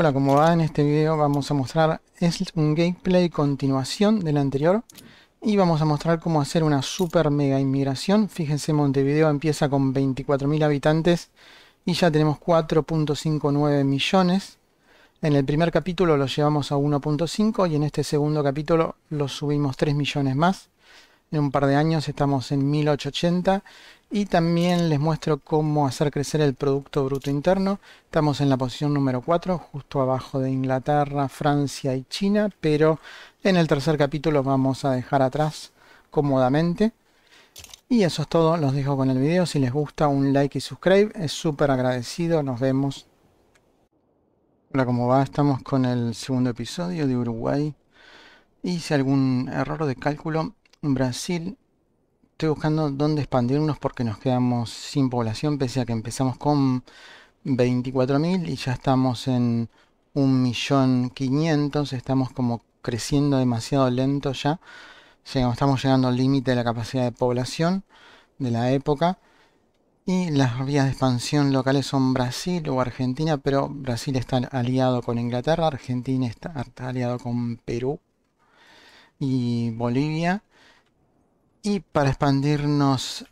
Hola, como va en este video vamos a mostrar, es un gameplay continuación del anterior y vamos a mostrar cómo hacer una super mega inmigración. Fíjense, Montevideo empieza con 24.000 habitantes y ya tenemos 4.59 millones. En el primer capítulo lo llevamos a 1.5 y en este segundo capítulo lo subimos 3 millones más. En un par de años estamos en 1880 y también les muestro cómo hacer crecer el Producto Bruto Interno. Estamos en la posición número 4, justo abajo de Inglaterra, Francia y China, pero en el tercer capítulo vamos a dejar atrás cómodamente. Y eso es todo, los dejo con el video. Si les gusta, un like y subscribe, es súper agradecido. Nos vemos. Hola, ¿cómo va? Estamos con el segundo episodio de Uruguay. Hice algún error de cálculo. Brasil estoy buscando dónde expandirnos porque nos quedamos sin población, pese a que empezamos con 24.000 y ya estamos en 1.500.000, estamos como creciendo demasiado lento ya, estamos llegando al límite de la capacidad de población de la época. Y las vías de expansión locales son Brasil o Argentina, pero Brasil está aliado con Inglaterra, Argentina está aliado con Perú y Bolivia y para expandirnos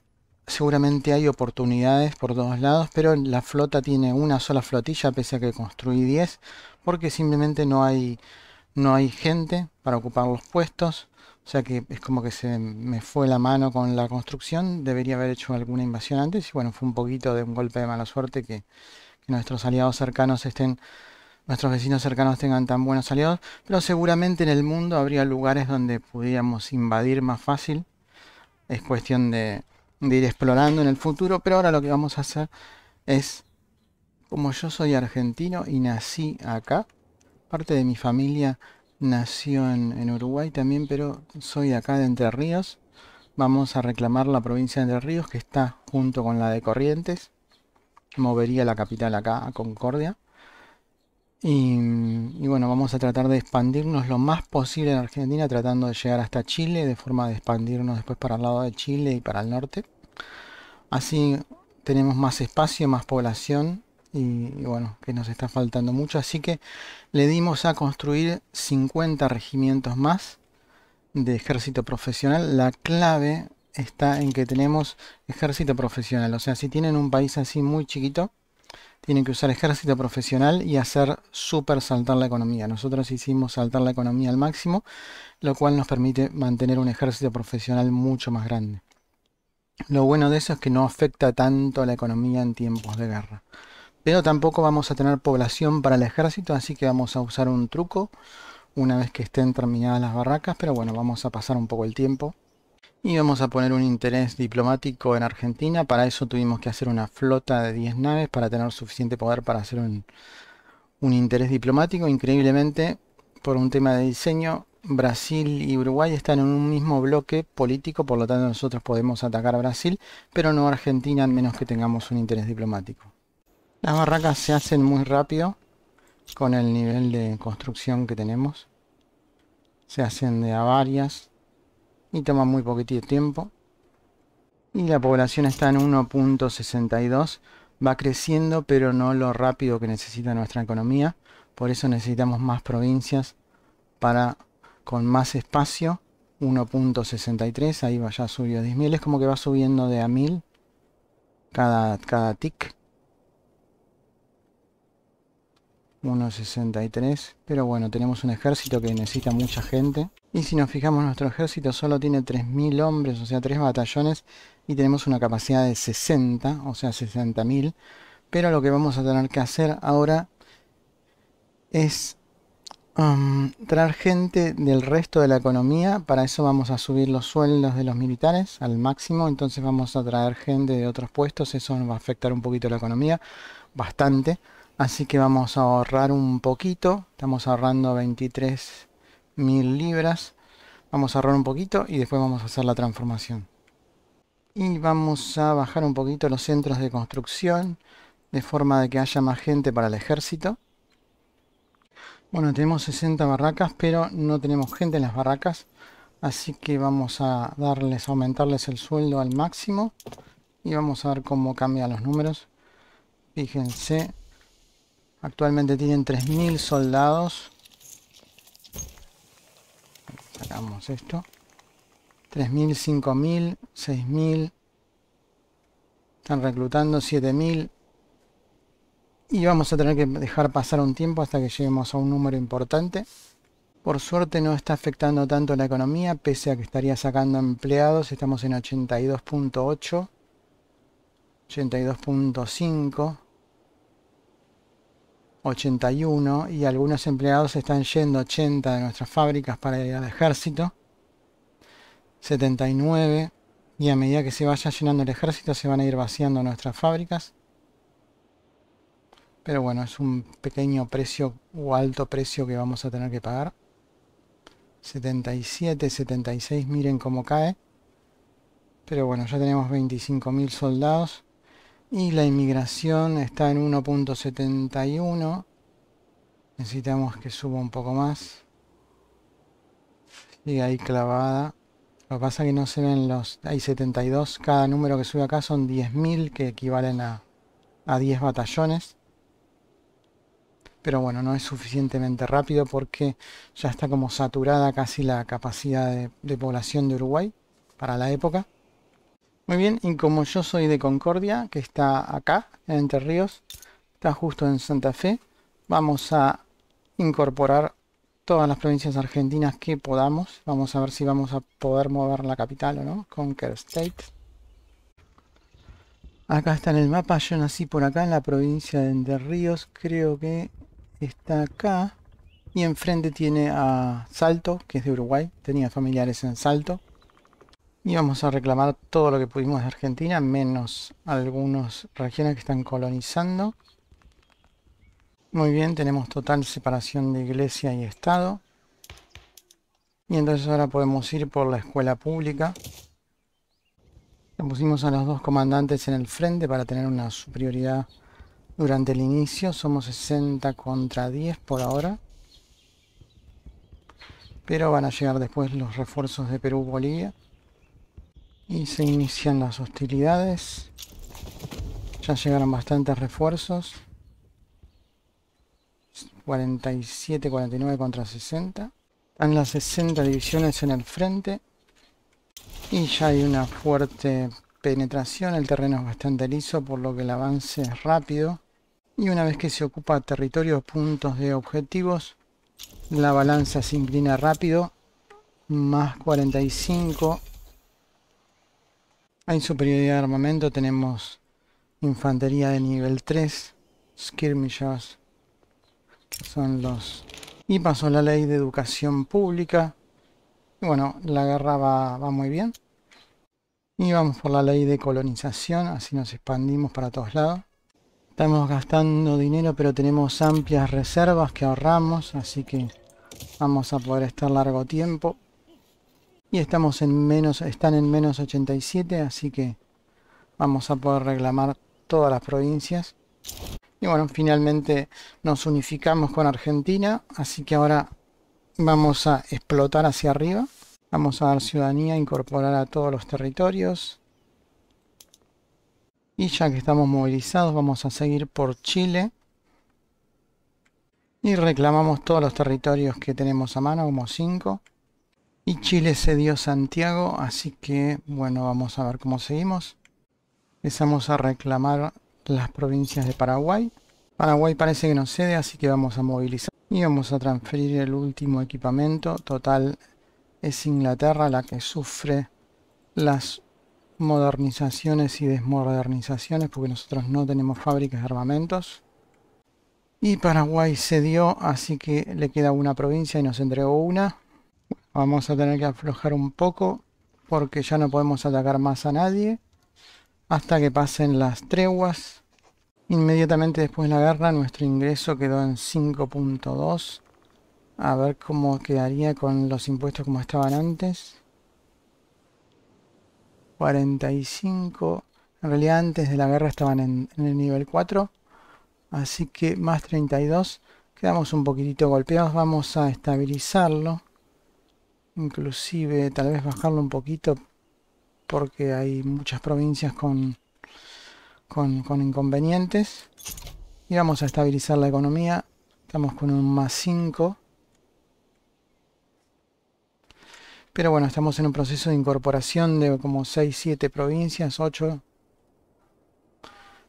seguramente hay oportunidades por todos lados, pero la flota tiene una sola flotilla, pese a que construí 10, porque simplemente no hay, no hay gente para ocupar los puestos. O sea que es como que se me fue la mano con la construcción. Debería haber hecho alguna invasión antes. Y bueno, fue un poquito de un golpe de mala suerte que, que nuestros aliados cercanos estén, nuestros vecinos cercanos tengan tan buenos aliados. Pero seguramente en el mundo habría lugares donde pudiéramos invadir más fácil es cuestión de, ir explorando en el futuro, pero ahora lo que vamos a hacer es, como yo soy argentino y nací acá, parte de mi familia nació en, en, Uruguay también, pero soy acá de Entre Ríos, vamos a reclamar la provincia de Entre Ríos que está junto con la de Corrientes, movería la capital acá a Concordia, y, bueno, vamos a tratar de expandirnos lo más posible en Argentina, tratando de llegar hasta Chile, de forma de expandirnos después para el lado de Chile y para el norte. Así tenemos más espacio, más población y bueno, que nos está faltando mucho. Así que le dimos a construir 50 regimientos más de ejército profesional. La clave está en que tenemos ejército profesional. O sea, si tienen un país así muy chiquito, tienen que usar ejército profesional y hacer super saltar la economía. Nosotros hicimos saltar la economía al máximo, lo cual nos permite mantener un ejército profesional mucho más grande. Lo bueno de eso es que no afecta tanto a la economía en tiempos de guerra. Pero tampoco vamos a tener población para el ejército, así que vamos a usar un truco una vez que estén terminadas las barracas, pero bueno, vamos a pasar un poco el tiempo. Y vamos a poner un interés diplomático en Argentina. Para eso tuvimos que hacer una flota de 10 naves para tener suficiente poder para hacer un, un interés diplomático. Increíblemente, por un tema de diseño, Brasil y Uruguay están en un mismo bloque político, por lo tanto nosotros podemos atacar a Brasil, pero no a Argentina, a menos que tengamos un interés diplomático. Las barracas se hacen muy rápido con el nivel de construcción que tenemos. Se hacen de a varias y toma muy poquitito tiempo. Y la población está en 1.62, va creciendo pero no lo rápido que necesita nuestra economía, por eso necesitamos más provincias para con más espacio, 1.63, ahí va ya subió 10.000, es como que va subiendo de a 1000 cada, cada tick. 1.63, pero bueno, tenemos un ejército que necesita mucha gente. Y si nos fijamos, nuestro ejército solo tiene 3.000 hombres, o sea, 3 batallones, y tenemos una capacidad de 60, o sea, 60.000. Pero lo que vamos a tener que hacer ahora es um, traer gente del resto de la economía. Para eso vamos a subir los sueldos de los militares al máximo. Entonces vamos a traer gente de otros puestos. Eso nos va a afectar un poquito la economía, bastante. Así que vamos a ahorrar un poquito. Estamos ahorrando 23 mil libras. Vamos a ahorrar un poquito y después vamos a hacer la transformación. Y vamos a bajar un poquito los centros de construcción, de forma de que haya más gente para el ejército. Bueno, tenemos 60 barracas, pero no tenemos gente en las barracas. Así que vamos a darles, aumentarles el sueldo al máximo. Y vamos a ver cómo cambian los números. Fíjense, actualmente tienen 3.000 soldados Sacamos esto. 3.000, 5.000, 6.000. Están reclutando 7.000. Y vamos a tener que dejar pasar un tiempo hasta que lleguemos a un número importante. Por suerte no está afectando tanto la economía, pese a que estaría sacando empleados. Estamos en 82.8, 82.5. 81 y algunos empleados están yendo 80 de nuestras fábricas para ir al ejército, 79 y a medida que se vaya llenando el ejército se van a ir vaciando nuestras fábricas. Pero bueno, es un pequeño precio o alto precio que vamos a tener que pagar. 77, 76, miren cómo cae. Pero bueno, ya tenemos 25.000 soldados. Y la inmigración está en 1.71. Necesitamos que suba un poco más. Y ahí clavada. Lo que pasa es que no se ven los... Hay 72. Cada número que sube acá son 10.000 que equivalen a, 10 batallones. Pero bueno, no es suficientemente rápido porque ya está como saturada casi la capacidad de población de Uruguay para la época. Muy bien, y como yo soy de Concordia, que está acá, en Entre Ríos, está justo en Santa Fe, vamos a incorporar todas las provincias argentinas que podamos. Vamos a ver si vamos a poder mover la capital o no, Conquer State. Acá está en el mapa, yo nací por acá en la provincia de Entre Ríos, creo que está acá. Y enfrente tiene a Salto, que es de Uruguay, tenía familiares en Salto vamos a reclamar todo lo que pudimos de Argentina, menos algunas regiones que están colonizando. Muy bien, tenemos total separación de iglesia y Estado. Y entonces ahora podemos ir por la escuela pública. pusimos a los dos comandantes en el frente para tener una superioridad durante el inicio. Somos 60 contra 10 por ahora. Pero van a llegar después los refuerzos de Perú-Bolivia. Y se inician las hostilidades. Ya llegaron bastantes refuerzos. 47, 49 contra 60. Están las 60 divisiones en el frente. Y ya hay una fuerte penetración. El terreno es bastante liso, por lo que el avance es rápido. Y una vez que se ocupa territorio, puntos de objetivos, la balanza se inclina rápido. Más 45 hay superioridad de armamento, tenemos infantería de nivel 3, skirmishers, son los... Y pasó la ley de educación pública. Y bueno, la guerra va, va muy bien. Y vamos por la ley de colonización, así nos expandimos para todos lados. Estamos gastando dinero, pero tenemos amplias reservas que ahorramos, así que vamos a poder estar largo tiempo. Y estamos en menos, están en menos 87, así que vamos a poder reclamar todas las provincias. Y bueno, finalmente nos unificamos con Argentina, así que ahora vamos a explotar hacia arriba. Vamos a dar ciudadanía, incorporar a todos los territorios. Y ya que estamos movilizados, vamos a seguir por Chile. Y reclamamos todos los territorios que tenemos a mano, como 5. Y Chile cedió Santiago, así que bueno, vamos a ver cómo seguimos. Empezamos a reclamar las provincias de Paraguay. Paraguay parece que no cede, así que vamos a movilizar. Y vamos a transferir el último equipamiento. Total, es Inglaterra la que sufre las modernizaciones y desmodernizaciones, porque nosotros no tenemos fábricas de armamentos. Y Paraguay cedió, así que le queda una provincia y nos entregó una. Vamos a tener que aflojar un poco porque ya no podemos atacar más a nadie hasta que pasen las treguas. Inmediatamente después de la guerra nuestro ingreso quedó en 5.2. A ver cómo quedaría con los impuestos como estaban antes. 45. En realidad antes de la guerra estaban en, el nivel 4. Así que más 32. Quedamos un poquitito golpeados. Vamos a estabilizarlo inclusive tal vez bajarlo un poquito porque hay muchas provincias con, con, inconvenientes y vamos a estabilizar la economía estamos con un más 5 pero bueno estamos en un proceso de incorporación de como 6 7 provincias 8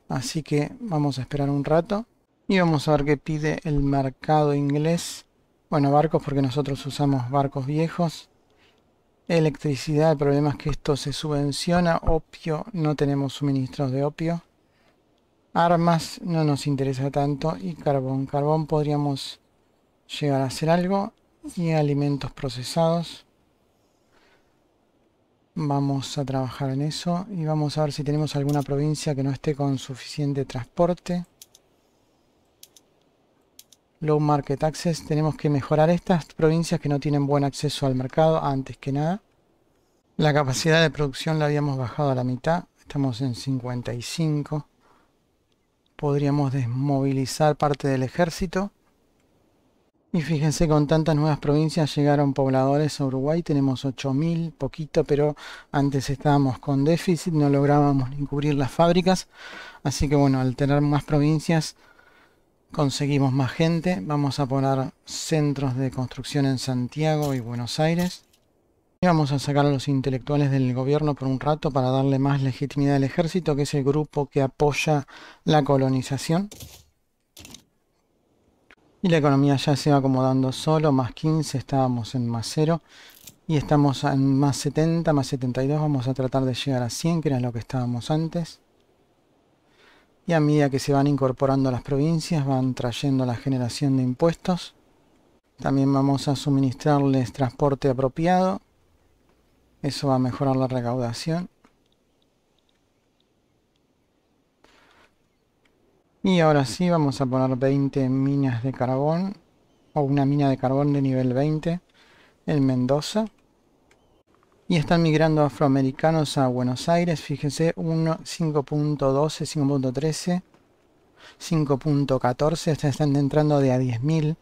así que vamos a esperar un rato y vamos a ver qué pide el mercado inglés bueno, barcos porque nosotros usamos barcos viejos. Electricidad, el problema es que esto se subvenciona. Opio, no tenemos suministros de opio. Armas, no nos interesa tanto. Y carbón, carbón podríamos llegar a hacer algo. Y alimentos procesados. Vamos a trabajar en eso. Y vamos a ver si tenemos alguna provincia que no esté con suficiente transporte. Low Market Access. Tenemos que mejorar estas provincias que no tienen buen acceso al mercado antes que nada. La capacidad de producción la habíamos bajado a la mitad. Estamos en 55. Podríamos desmovilizar parte del ejército. Y fíjense, con tantas nuevas provincias llegaron pobladores a Uruguay. Tenemos 8.000, poquito, pero antes estábamos con déficit, no lográbamos ni cubrir las fábricas. Así que bueno, al tener más provincias Conseguimos más gente. Vamos a poner centros de construcción en Santiago y Buenos Aires. Y vamos a sacar a los intelectuales del gobierno por un rato para darle más legitimidad al ejército, que es el grupo que apoya la colonización. Y la economía ya se va acomodando solo, más 15, estábamos en más 0. Y estamos en más 70, más 72, vamos a tratar de llegar a 100, que era lo que estábamos antes y a medida que se van incorporando las provincias van trayendo la generación de impuestos. También vamos a suministrarles transporte apropiado. Eso va a mejorar la recaudación. Y ahora sí vamos a poner 20 minas de carbón o una mina de carbón de nivel 20 en Mendoza y están migrando afroamericanos a Buenos Aires. Fíjense, 5.12, 5.13, 5.14, están entrando de a 10.000.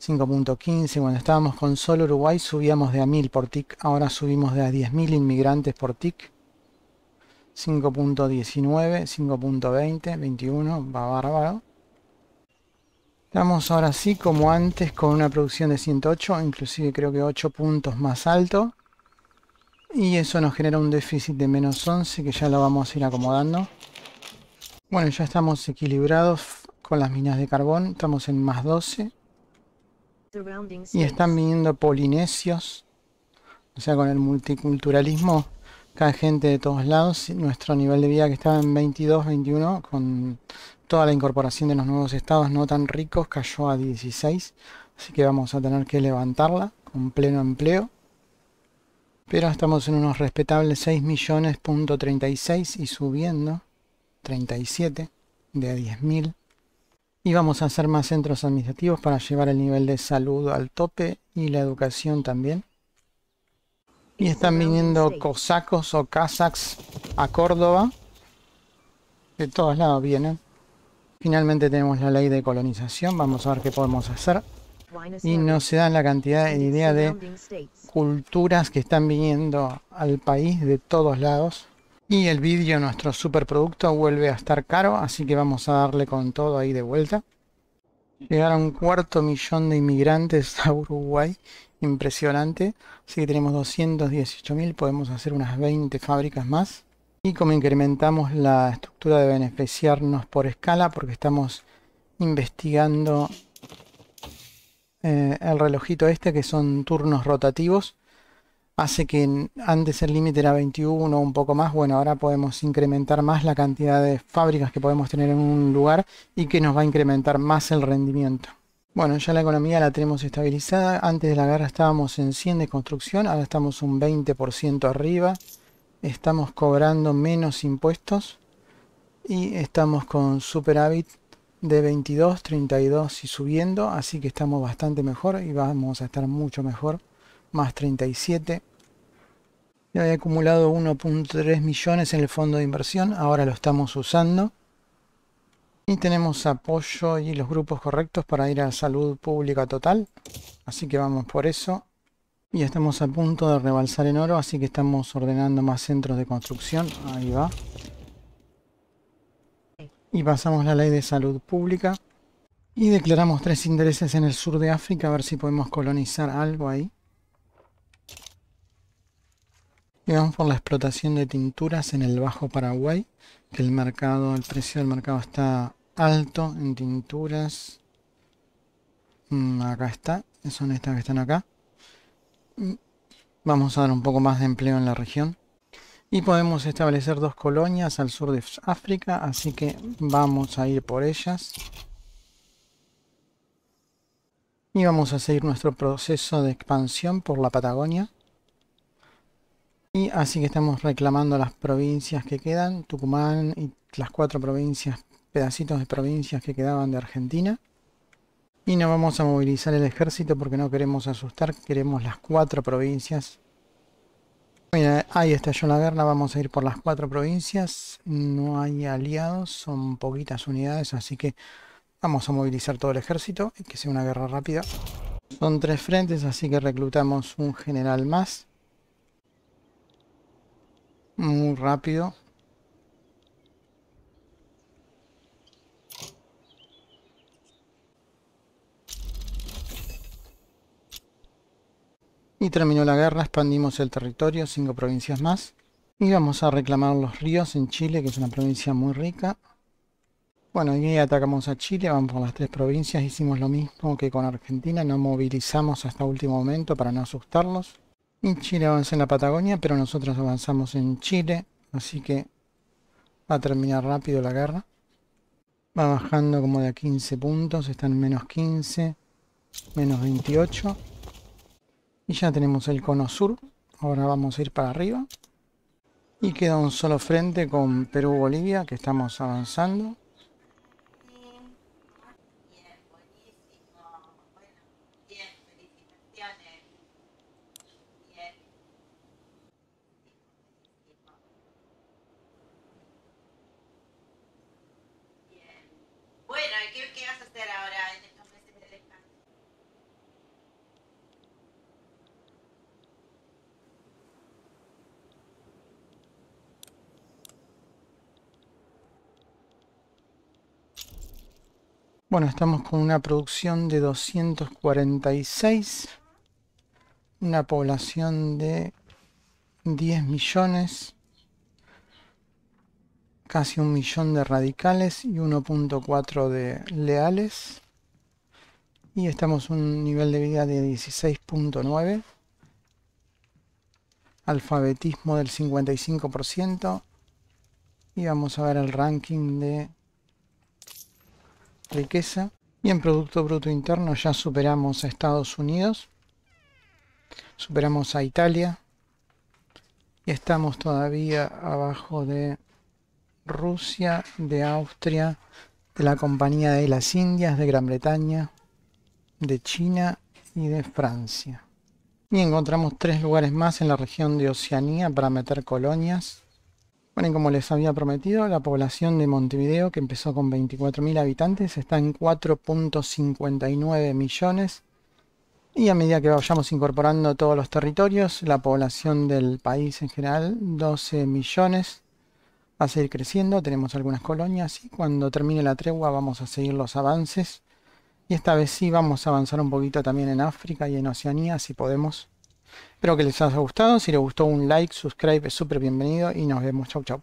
5.15, cuando estábamos con solo Uruguay subíamos de a 1000 por TIC, ahora subimos de a 10.000 inmigrantes por TIC. 5.19, 5.20, 21, va bárbaro. Estamos ahora sí, como antes, con una producción de 108, inclusive creo que 8 puntos más alto. Y eso nos genera un déficit de menos 11 que ya lo vamos a ir acomodando. Bueno, ya estamos equilibrados con las minas de carbón. Estamos en más 12. Y están viniendo polinesios. O sea, con el multiculturalismo cae gente de todos lados. Nuestro nivel de vida que estaba en 22, 21, con toda la incorporación de los nuevos estados no tan ricos, cayó a 16. Así que vamos a tener que levantarla con pleno empleo. Pero estamos en unos respetables 6 millones.36 y subiendo 37 de 10.000. Y vamos a hacer más centros administrativos para llevar el nivel de salud al tope y la educación también. Y están viniendo cosacos o kazaks a Córdoba. De todos lados vienen. Finalmente tenemos la ley de colonización. Vamos a ver qué podemos hacer y no se dan la cantidad de idea de culturas que están viniendo al país de todos lados. Y el vídeo, nuestro superproducto, vuelve a estar caro, así que vamos a darle con todo ahí de vuelta. Llegaron cuarto millón de inmigrantes a Uruguay, impresionante. Así que tenemos 218 mil, podemos hacer unas 20 fábricas más. Y como incrementamos la estructura de beneficiarnos por escala, porque estamos investigando eh, el relojito este, que son turnos rotativos, hace que antes el límite era 21 un poco más, bueno, ahora podemos incrementar más la cantidad de fábricas que podemos tener en un lugar y que nos va a incrementar más el rendimiento. Bueno, ya la economía la tenemos estabilizada, antes de la guerra estábamos en 100 de construcción, ahora estamos un 20% arriba, estamos cobrando menos impuestos y estamos con superávit de 22, 32 y subiendo, así que estamos bastante mejor y vamos a estar mucho mejor, más 37. Ya había acumulado 1.3 millones en el fondo de inversión, ahora lo estamos usando. Y tenemos apoyo y los grupos correctos para ir a salud pública total, así que vamos por eso. Y estamos a punto de rebalsar en oro, así que estamos ordenando más centros de construcción, ahí va y pasamos la ley de salud pública y declaramos tres intereses en el sur de África a ver si podemos colonizar algo ahí. Y vamos por la explotación de tinturas en el Bajo Paraguay, que el mercado, el precio del mercado está alto en tinturas. Mm, acá está, son estas que están acá. Mm, vamos a dar un poco más de empleo en la región y podemos establecer dos colonias al sur de África, así que vamos a ir por ellas. Y vamos a seguir nuestro proceso de expansión por la Patagonia. Y así que estamos reclamando las provincias que quedan, Tucumán y las cuatro provincias, pedacitos de provincias que quedaban de Argentina. Y no vamos a movilizar el ejército porque no queremos asustar, queremos las cuatro provincias Ahí está la guerra, vamos a ir por las cuatro provincias, no hay aliados, son poquitas unidades, así que vamos a movilizar todo el ejército y que sea una guerra rápida. Son tres frentes, así que reclutamos un general más. Muy rápido, Y terminó la guerra, expandimos el territorio, cinco provincias más. Y vamos a reclamar los ríos en Chile, que es una provincia muy rica. Bueno, y atacamos a Chile, vamos por las tres provincias, hicimos lo mismo que con Argentina, no movilizamos hasta último momento para no asustarlos. Y Chile avanza en la Patagonia, pero nosotros avanzamos en Chile, así que va a terminar rápido la guerra. Va bajando como de a 15 puntos, están menos 15, menos 28. Y ya tenemos el cono sur. Ahora vamos a ir para arriba. Y queda un solo frente con Perú-Bolivia que estamos avanzando. Bueno, estamos con una producción de 246, una población de 10 millones, casi un millón de radicales y 1.4 de leales. Y estamos un nivel de vida de 16.9, alfabetismo del 55%. Y vamos a ver el ranking de riqueza y en Producto Bruto Interno ya superamos a Estados Unidos, superamos a Italia y estamos todavía abajo de Rusia, de Austria, de la Compañía de las Indias, de Gran Bretaña, de China y de Francia. Y encontramos tres lugares más en la región de Oceanía para meter colonias. Bueno, como les había prometido, la población de Montevideo, que empezó con 24.000 habitantes, está en 4.59 millones. Y a medida que vayamos incorporando todos los territorios, la población del país en general, 12 millones, va a seguir creciendo. Tenemos algunas colonias y cuando termine la tregua vamos a seguir los avances. Y esta vez sí vamos a avanzar un poquito también en África y en Oceanía, si podemos. Espero que les haya gustado. Si les gustó, un like, subscribe es súper bienvenido y nos vemos. Chau, chau.